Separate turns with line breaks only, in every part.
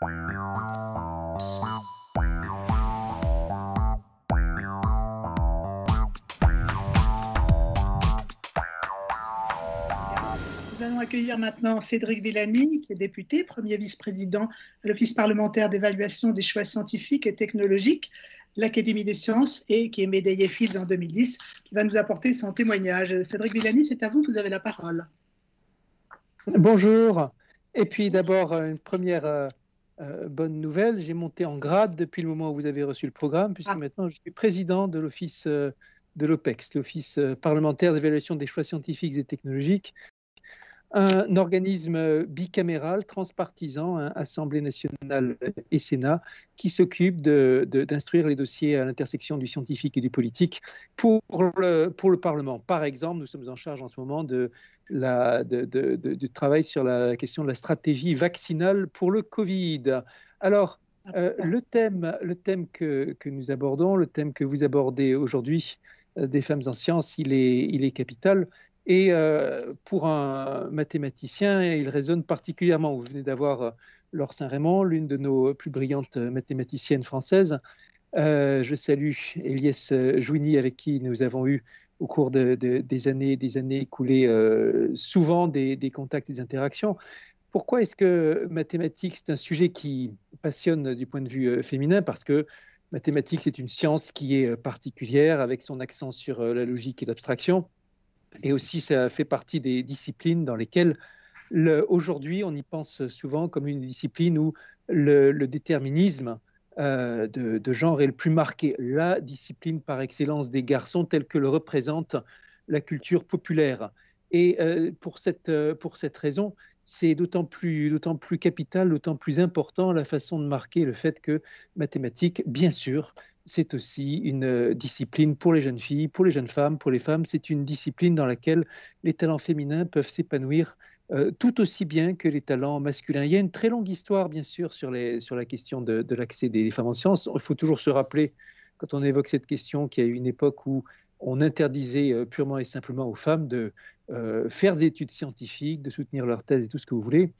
Nous allons accueillir maintenant Cédric Villani, qui est député, premier vice-président à l'Office parlementaire d'évaluation des choix scientifiques et technologiques, l'Académie des sciences, et qui est médaillé Fields en 2010, qui va nous apporter son témoignage. Cédric Villani, c'est à vous, vous avez la parole. Bonjour. Et puis d'abord, une première euh, euh, bonne nouvelle, j'ai monté en grade depuis le moment où vous avez reçu le programme, puisque ah. maintenant je suis président de l'office euh, de l'OPEX, l'Office euh, parlementaire d'évaluation des choix scientifiques et technologiques, un organisme euh, bicaméral, transpartisan, hein, Assemblée nationale et Sénat, qui s'occupe d'instruire les dossiers à l'intersection du scientifique et du politique pour le, Parlement. Par exemple, nous sommes en charge en ce moment du travail sur la question de la stratégie vaccinale pour le Covid. Alors, euh, le thème, que, nous abordons, le thème que vous abordez aujourd'hui euh, des femmes en sciences, il est capital. Et euh, pour un mathématicien, il résonne particulièrement. Vous venez d'avoir euh, Laure Saint-Raymond, l'une de nos plus brillantes mathématiciennes françaises. Euh, je salue Eliès Jouini, avec qui nous avons eu au cours des années des années écoulées souvent des, des, contacts, des interactions. Pourquoi est-ce que mathématiques, c'est un sujet qui passionne du point de vue féminin Parce que mathématiques, c'est une science qui est particulière, avec son accent sur la logique et l'abstraction. Et aussi, ça fait partie des disciplines dans lesquelles, aujourd'hui, on y pense souvent comme une discipline où le, déterminisme euh, de, genre est le plus marqué. La discipline par excellence des garçons, telle que le représente la culture populaire. Et euh, euh, pour cette raison, c'est d'autant plus, capital, d'autant plus important la façon de marquer le fait que mathématiques, bien sûr, c'est aussi une euh, discipline pour les jeunes filles, pour les jeunes femmes, pour les femmes. C'est une discipline dans laquelle les talents féminins peuvent s'épanouir euh, tout aussi bien que les talents masculins. Il y a une très longue histoire, bien sûr, sur, la question de, l'accès des, des femmes en sciences. Il faut toujours se rappeler, quand on évoque cette question, qu'il y a eu une époque où on interdisait euh, purement et simplement aux femmes de, euh, faire des études scientifiques, de soutenir leur thèse et tout ce que vous voulez.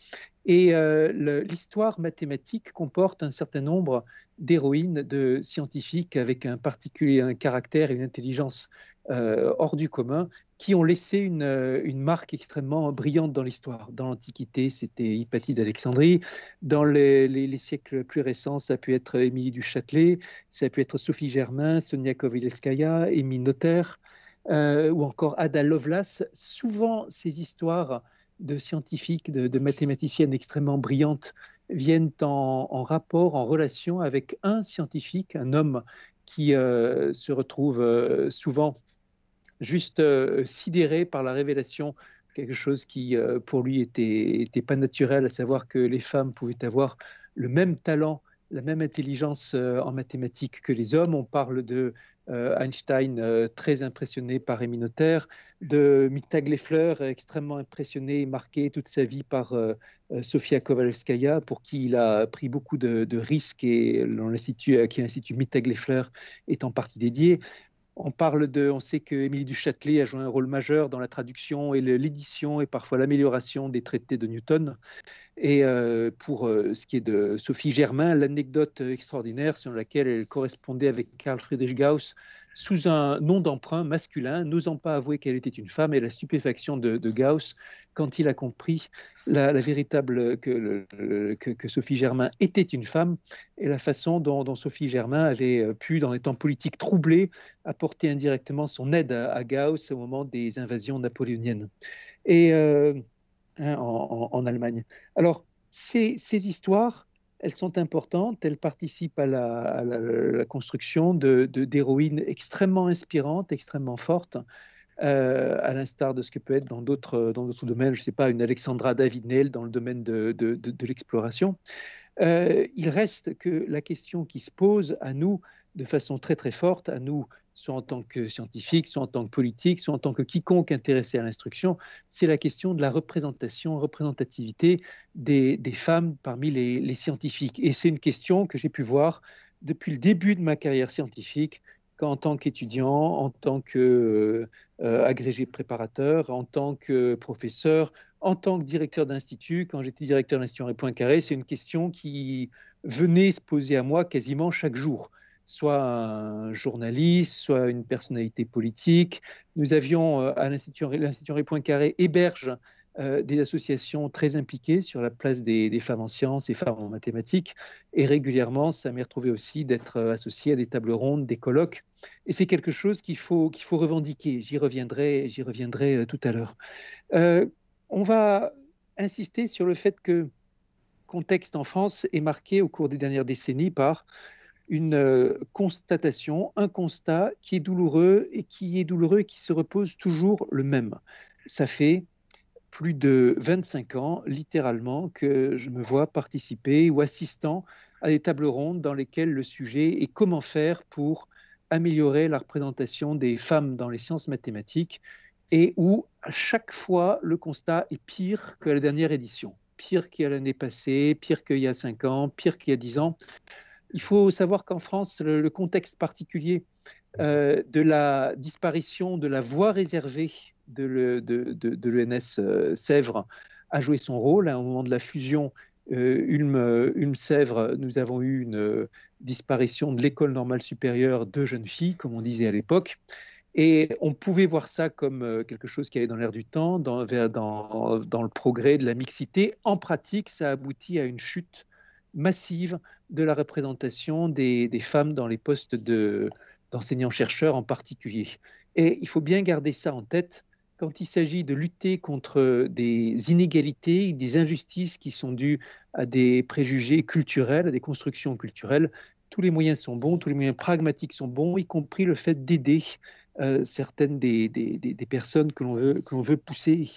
Et euh, l'histoire mathématique comporte un certain nombre d'héroïnes de scientifiques avec un particulier, un caractère et une intelligence euh, hors du commun qui ont laissé une, marque extrêmement brillante dans l'histoire. Dans l'Antiquité, c'était Hypatie d'Alexandrie. Dans les, les, siècles plus récents, ça a pu être Émilie du Châtelet, ça a pu être Sophie Germain, Sonia Kovileskaya, Émile Notaire. Euh, ou encore Ada Lovelace, souvent ces histoires de scientifiques, de, mathématiciennes extrêmement brillantes viennent en, rapport, en relation avec un scientifique, un homme qui euh, se retrouve euh, souvent juste sidéré par la révélation quelque chose qui pour lui n'était pas naturel, à savoir que les femmes pouvaient avoir le même talent la même intelligence euh, en mathématiques que les hommes. On parle de euh, Einstein euh, très impressionné par Rémi Notaire, de Mittag Leffler extrêmement impressionné et marqué toute sa vie par Sofia Kovalevskaya, pour qui il a pris beaucoup de, risques et l'on qui l'institut Mittag Leffler est en partie dédié on parle de, on sait que Émilie du Châtelet a joué un rôle majeur dans la traduction et l'édition et parfois l'amélioration des traités de Newton. Et euh, pour euh, ce qui est de Sophie Germain, l'anecdote extraordinaire sur laquelle elle correspondait avec Carl Friedrich Gauss sous un nom d'emprunt masculin, n'osant pas avouer qu'elle était une femme, et la stupéfaction de, Gauss quand il a compris la, véritable que, Sophie Germain était une femme, et la façon dont, Sophie Germain avait euh, pu, dans les temps politiques troublés, apporter indirectement son aide à, Gauss au moment des invasions napoléoniennes et, euh, hein, en, Allemagne. Alors, ces histoires elles sont importantes, elles participent à la, construction d'héroïnes de, extrêmement inspirantes, extrêmement fortes, euh, à l'instar de ce que peut être dans d'autres domaines, je ne sais pas, une Alexandra David-Neil dans le domaine de, de l'exploration. Euh, il reste que la question qui se pose à nous de façon très très forte, à nous, soit en tant que scientifiques, soit en tant que politiques, soit en tant que quiconque intéressé à l'instruction, c'est la question de la représentation, représentativité des, femmes parmi les, scientifiques. Et c'est une question que j'ai pu voir depuis le début de ma carrière scientifique, qu'en tant qu'étudiant, en tant qu'agrégé euh, agrégé préparateur, en tant que professeur, en tant que directeur d'institut, quand j'étais directeur de l'Institut Henri Poincaré, c'est une question qui venait se poser à moi quasiment chaque jour. Soit un journaliste, soit une personnalité politique. Nous avions euh, à l'Institut Henri Poincaré héberge euh, des associations très impliquées sur la place des, femmes en sciences et femmes en mathématiques. Et régulièrement, ça m'est retrouvé aussi d'être euh, associé à des tables rondes, des colloques. Et c'est quelque chose qu'il faut, faut revendiquer. J'y reviendrai, j'y reviendrai tout à l'heure. Euh, on va insister sur le fait que le contexte en France est marqué au cours des dernières décennies par une euh, constatation, un constat qui est douloureux et qui est douloureux qui se repose toujours le même. Ça fait plus de 25 ans, littéralement, que je me vois participer ou assistant à des tables rondes dans lesquelles le sujet est comment faire pour améliorer la représentation des femmes dans les sciences mathématiques et où à chaque fois le constat est pire que la dernière édition, pire qu'il y a l'année passée, pire qu'il y a 5 ans, pire qu'il y a 10 ans. Il faut savoir qu'en France, le, contexte particulier euh, de la disparition de la voie réservée de l'ENS euh, Sèvres a joué son rôle. au moment de la fusion euh, euh, Ulm, Sèvres, nous avons eu une disparition de l'école normale supérieure de jeunes filles, comme on disait à l'époque. Et on pouvait voir ça comme euh, quelque chose qui allait dans l'air du temps, dans, le progrès de la mixité. En pratique, ça aboutit à une chute massive de la représentation des, femmes dans les postes d'enseignants-chercheurs en particulier. Et il faut bien garder ça en tête quand il s'agit de lutter contre des inégalités, des injustices qui sont dues à des préjugés culturels, à des constructions culturelles, tous les moyens sont bons, tous les moyens pragmatiques sont bons, y compris le fait d'aider euh, certaines des, personnes que l'on veut, pousser,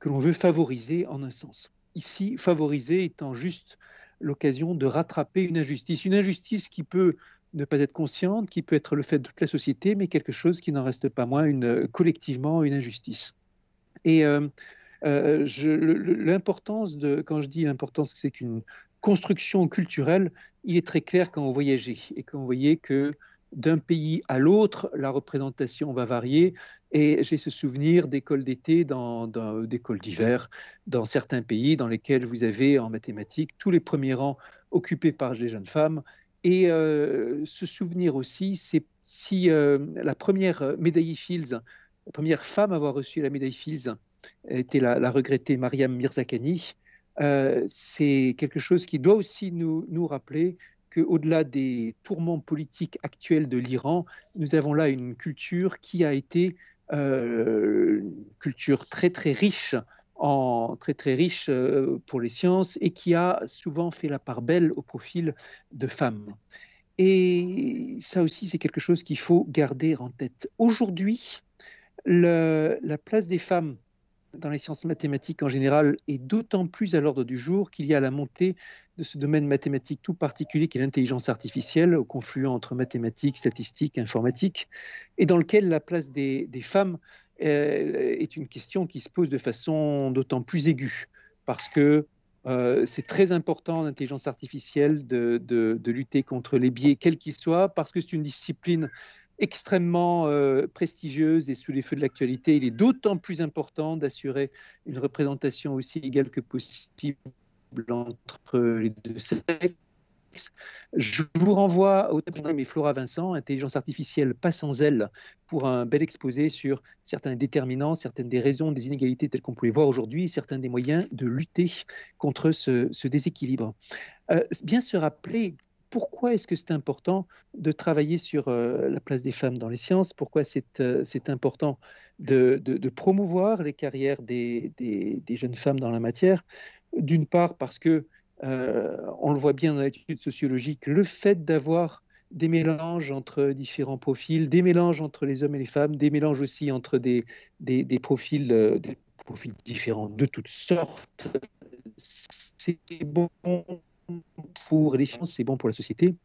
que l'on veut favoriser en un sens. Ici, favoriser étant juste l'occasion de rattraper une injustice, une injustice qui peut ne pas être consciente, qui peut être le fait de toute la société, mais quelque chose qui n'en reste pas moins une, euh, collectivement une injustice. Et euh, l'importance quand je dis l'importance, c'est qu'une construction culturelle, il est très clair quand on voyageait et quand on voyait que d'un pays à l'autre, la représentation va varier. Et j'ai ce souvenir d'écoles d'été, dans, d'écoles d'hiver, dans certains pays dans lesquels vous avez en mathématiques tous les premiers rangs occupés par des jeunes femmes. Et euh, ce souvenir aussi, c'est si euh, la première médaille Fields, première femme à avoir reçu la médaille Fields, était la, regrettée Mariam Mirzakhani, euh, c'est quelque chose qui doit aussi nous rappeler qu'au-delà des tourments politiques actuels de l'Iran, nous avons là une culture qui a été euh, une culture très très riche en très très riche euh, pour les sciences et qui a souvent fait la part belle au profil de femmes. Et ça aussi, c'est quelque chose qu'il faut garder en tête. Aujourd'hui, la place des femmes dans les sciences mathématiques en général est d'autant plus à l'ordre du jour qu'il y a la montée de ce domaine mathématique tout particulier qui est l'intelligence artificielle, au confluent entre mathématiques, statistiques, informatique, et dans lequel la place des, femmes euh, est une question qui se pose de façon d'autant plus aiguë, parce que euh, c'est très important, l'intelligence artificielle, de, de, de, lutter contre les biais, quels qu'ils soient, parce que c'est une discipline extrêmement euh, prestigieuse et sous les feux de l'actualité. Il est d'autant plus important d'assurer une représentation aussi égale que possible entre les deux sexes. Je vous renvoie au mais Flora Vincent, Intelligence artificielle pas sans elle, pour un bel exposé sur certains déterminants, certaines des raisons des inégalités telles qu'on peut voir aujourd'hui, et certains des moyens de lutter contre ce, déséquilibre. Euh, bien se rappeler pourquoi est-ce que c'est important de travailler sur euh, la place des femmes dans les sciences Pourquoi c'est euh, important de, promouvoir les carrières des, jeunes femmes dans la matière D'une part parce que, euh, on le voit bien dans l'étude sociologique, le fait d'avoir des mélanges entre différents profils, des mélanges entre les hommes et les femmes, des mélanges aussi entre des, profils, des profils différents de toutes sortes, c'est bon pour les sciences, c'est bon pour la société,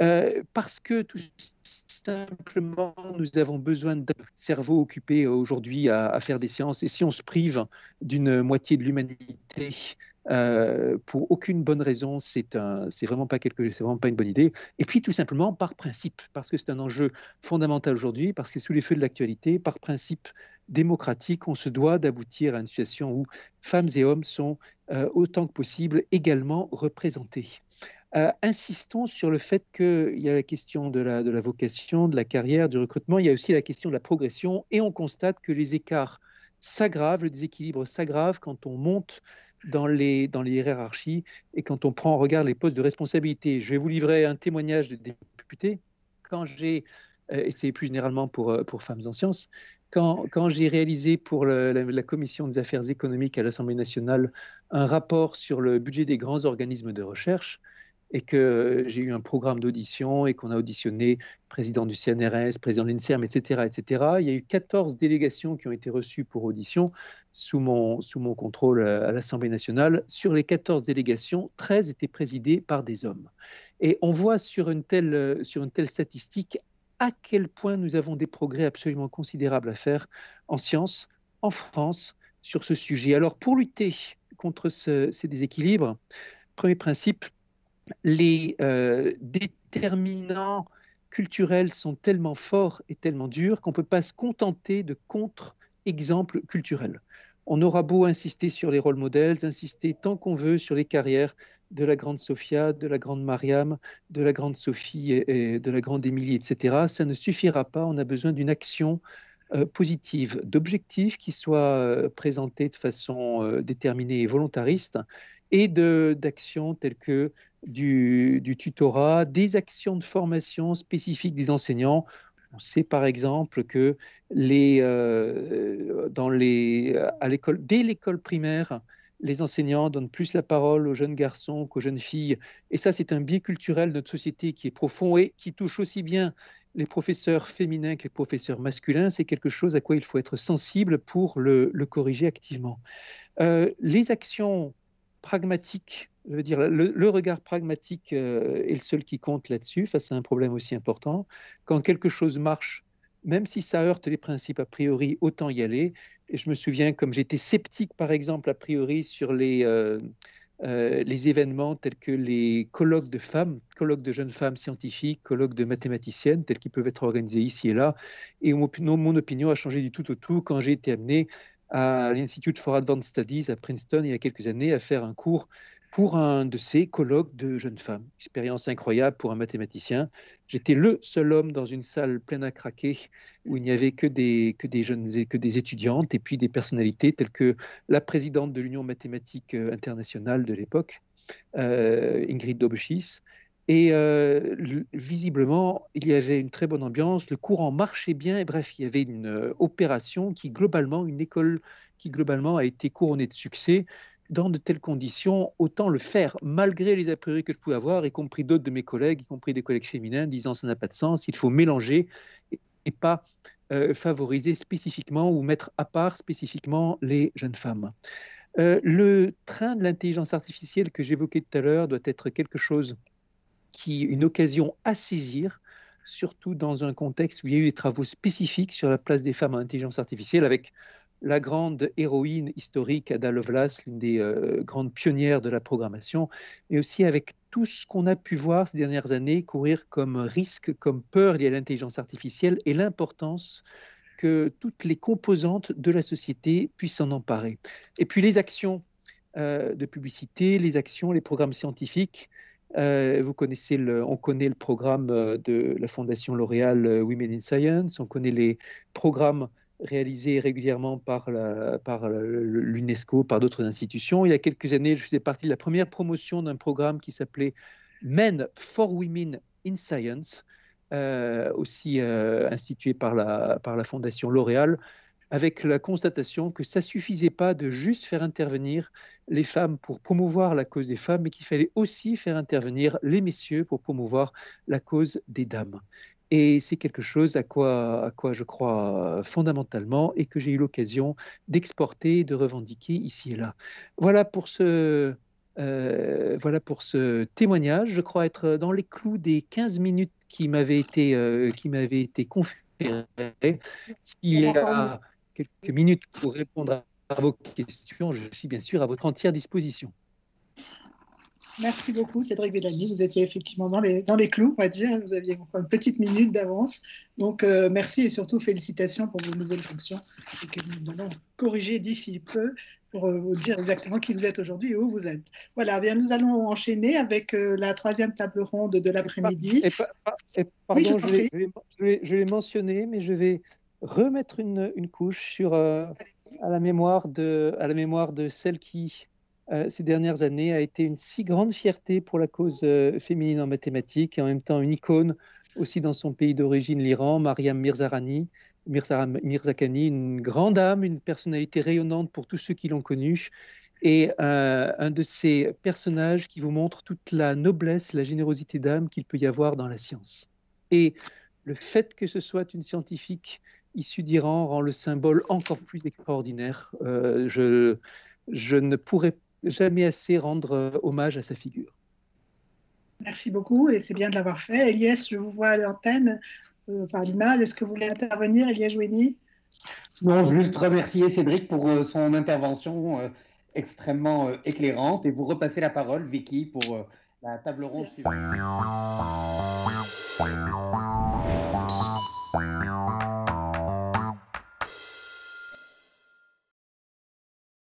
euh, parce que tout simplement, nous avons besoin d'un cerveau occupé euh, aujourd'hui à, faire des sciences. Et si on se prive d'une moitié de l'humanité euh, pour aucune bonne raison, c'est vraiment pas vraiment pas une bonne idée. Et puis tout simplement par principe, parce que c'est un enjeu fondamental aujourd'hui, parce que sous les feux de l'actualité, par principe démocratique, on se doit d'aboutir à une situation où femmes et hommes sont euh, autant que possible également représentés. Euh, insistons sur le fait qu'il y a la question de la, vocation, de la carrière, du recrutement, il y a aussi la question de la progression, et on constate que les écarts s'aggravent, le déséquilibre s'aggrave quand on monte dans les, dans les hiérarchies et quand on prend en regard les postes de responsabilité. Je vais vous livrer un témoignage de député. Quand j'ai, euh, et c'est plus généralement pour, euh, pour femmes en sciences, quand, j'ai réalisé pour la, commission des affaires économiques à l'Assemblée nationale un rapport sur le budget des grands organismes de recherche, et que j'ai eu un programme d'audition et qu'on a auditionné président du CNRS, président de l'INSERM, etc., etc. Il y a eu 14 délégations qui ont été reçues pour audition sous mon, sous mon contrôle euh, à l'Assemblée nationale. Sur les 14 délégations, 13 étaient présidées par des hommes. Et on voit sur une telle, euh, sur une telle statistique à quel point nous avons des progrès absolument considérables à faire en sciences, en France, sur ce sujet. Alors pour lutter contre ces déséquilibres, premier principe, les euh, déterminants culturels sont tellement forts et tellement durs qu'on ne peut pas se contenter de contre-exemples culturels. On aura beau insister sur les rôles modèles, insister tant qu'on veut sur les carrières de la grande Sophia, de la grande Mariam, de la grande Sophie et, de la grande Émilie, etc. Ça ne suffira pas. On a besoin d'une action euh, positive, d'objectifs qui soient euh, présentés de façon déterminée et volontariste, et d'actions telles que du, tutorat, des actions de formation spécifiques des enseignants on sait par exemple que les, euh, dans les, à l'école, dès l'école primaire, les enseignants donnent plus la parole aux jeunes garçons qu'aux jeunes filles. Et ça, c'est un biais culturel de notre société qui est profond et qui touche aussi bien les professeurs féminins que les professeurs masculins. C'est quelque chose à quoi il faut être sensible pour le, corriger activement. Euh, les actions pragmatique, je veux dire, le, regard pragmatique euh, est le seul qui compte là-dessus, face à un problème aussi important. Quand quelque chose marche, même si ça heurte les principes a priori, autant y aller. Et je me souviens, comme j'étais sceptique, par exemple, a priori, sur les, euh, euh, les événements tels que les colloques de femmes, colloques de jeunes femmes scientifiques, colloques de mathématiciennes, tels qu'ils peuvent être organisés ici et là. Et mon, mon opinion a changé du tout au tout quand j'ai été amené à l'Institute for Advanced Studies à Princeton il y a quelques années à faire un cours pour un de ces colloques de jeunes femmes. Expérience incroyable pour un mathématicien. J'étais le seul homme dans une salle pleine à craquer où il n'y avait que des, que des jeunes que des étudiantes et puis des personnalités telles que la présidente de l'Union mathématique internationale de l'époque, euh, Ingrid Dobschis, et euh, visiblement, il y avait une très bonne ambiance, le courant marchait bien, et bref, il y avait une euh, opération qui, globalement, une école qui, globalement, a été couronnée de succès. Dans de telles conditions, autant le faire, malgré les a priori que je pouvais avoir, y compris d'autres de mes collègues, y compris des collègues féminins, disant ça n'a pas de sens, il faut mélanger et, pas euh, favoriser spécifiquement ou mettre à part spécifiquement les jeunes femmes. le train de l'intelligence artificielle que j'évoquais tout à l'heure doit être quelque chose qui une occasion à saisir, surtout dans un contexte où il y a eu des travaux spécifiques sur la place des femmes en intelligence artificielle, avec la grande héroïne historique Ada Lovelace, l'une des euh, grandes pionnières de la programmation, mais aussi avec tout ce qu'on a pu voir ces dernières années courir comme risque, comme peur lié à l'intelligence artificielle et l'importance que toutes les composantes de la société puissent s'en emparer. Et puis les actions euh, de publicité, les actions, les programmes scientifiques euh, vous connaissez on connaît le programme euh, de la Fondation L'Oréal euh, Women in Science, on connaît les programmes réalisés régulièrement par, par l'UNESCO, par d'autres institutions. Il y a quelques années, je faisais partie de la première promotion d'un programme qui s'appelait Men for Women in Science, aussi institué par la, par la Fondation L'Oréal, avec la constatation que ça suffisait pas de juste faire intervenir les femmes pour promouvoir la cause des femmes, mais qu'il fallait aussi faire intervenir les messieurs pour promouvoir la cause des dames. Et c'est quelque chose à quoi, à quoi je crois fondamentalement et que j'ai eu l'occasion d'exporter, de revendiquer ici et là. Voilà pour ce, euh, voilà pour ce témoignage. Je crois être dans les clous des 15 minutes qui m'avaient été, euh, qui été conférées. y a quelques minutes pour répondre à vos questions. Je suis bien sûr à votre entière disposition. Merci beaucoup, Cédric Villani. Vous étiez effectivement dans les, dans les clous, on va dire. Vous aviez une petite minute d'avance. Donc, euh, merci et surtout félicitations pour vos nouvelles fonctions et que nous allons corriger d'ici peu pour euh, vous dire exactement qui vous êtes aujourd'hui et où vous êtes. Voilà, eh bien, nous allons enchaîner avec euh, la troisième table ronde de l'après-midi. pardon, je, je l'ai mentionné, mais je vais remettre une, couche sur, euh, à, la mémoire de, à la mémoire de celle qui, euh, ces dernières années, a été une si grande fierté pour la cause euh, féminine en mathématiques et en même temps une icône aussi dans son pays d'origine, l'Iran, Mariam Mirzarani, Mirzakhani, une grande âme, une personnalité rayonnante pour tous ceux qui l'ont connue et un de ces personnages qui vous montre toute la noblesse, la générosité d'âme qu'il peut y avoir dans la science. Et le fait que ce soit une scientifique issu d'Iran rend le symbole encore plus extraordinaire. Euh, je, je ne pourrais jamais assez rendre euh, hommage à sa figure. Merci beaucoup et c'est bien de l'avoir fait. Elias, je vous vois à l'antenne par euh, l'image. Est-ce que vous voulez intervenir, Elias Jouéni Non, je voulais juste remercier Cédric pour son intervention extrêmement éclairante et vous repasser la parole, Vicky, pour la table ronde